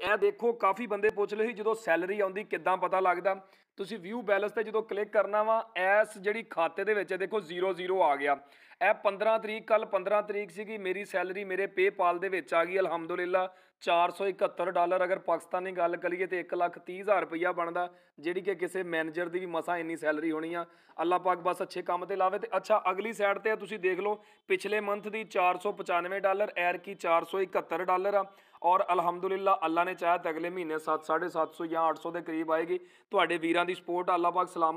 ਇਹ ਦੇਖੋ ਕਾਫੀ ਬੰਦੇ ਪੁੱਛ ਲਏ ਸੀ ਜਦੋਂ ਸੈਲਰੀ ਆਉਂਦੀ ਕਿੱਦਾਂ ਪਤਾ ਲੱਗਦਾ ਤੁਸੀਂ ਵਿਊ ਬੈਲੈਂਸ ਤੇ ਜਦੋਂ ਕਲਿੱਕ ਕਰਨਾ ਵਾ ਐਸ ਜਿਹੜੀ ਖਾਤੇ ਦੇ ਵਿੱਚ ਦੇਖੋ 00 ਆ ਗਿਆ ਇਹ 15 ਤਰੀਕ ਕੱਲ 15 ਤਰੀਕ ਸੀਗੀ ਮੇਰੀ ਸੈਲਰੀ ਮੇਰੇ ਪੇਪਲ ਦੇ ਵਿੱਚ ਆ ਗਈ ਅਲਹਮਦੁਲਿਲਾ 471 ਡਾਲਰ ਅਗਰ ਪਾਕਿਸਤਾਨੀ ਗੱਲ ਕਰੀਏ ਤੇ 130000 ਰੁਪਇਆ ਬਣਦਾ ਜਿਹੜੀ ਕਿ ਕਿਸੇ ਮੈਨੇਜਰ ਦੀ ਵੀ ਮਸਾ ਇੰਨੀ ਸੈਲਰੀ ਹੋਣੀ ਆ ਅੱਲਾਹ ਪਾਕ ਬਸ ਅੱਛੇ ਕੰਮ ਤੇ ਲਾਵੇ ਤੇ ਅੱਛਾ ਅਗਲੀ ਸਾਈਡ ਤੇ ਤੁਸੀਂ ਦੇਖ ਲਓ ਪਿਛਲੇ ਮੰਥ ਦੀ 495 ਡਾਲਰ ਐਰ ਕੀ 471 ਡਾਲਰ ਆ ਔਰ ਅਲਹਮਦੁਲਿਲਾ ਅੱਲਾ ਨੇ ਚਾਹਿਆ ਤੇ ਅਗਲੇ ਮਹੀਨੇ 7 750 ਜਾਂ 800 ਦੇ ਕਰੀਬ ਆਏਗੀ ਤੁਹਾਡੇ ਵੀਰਾਂ ਦੀ ਸਪੋਰਟ ਅੱਲਾ ਪਾਕ ਸਲਾਮ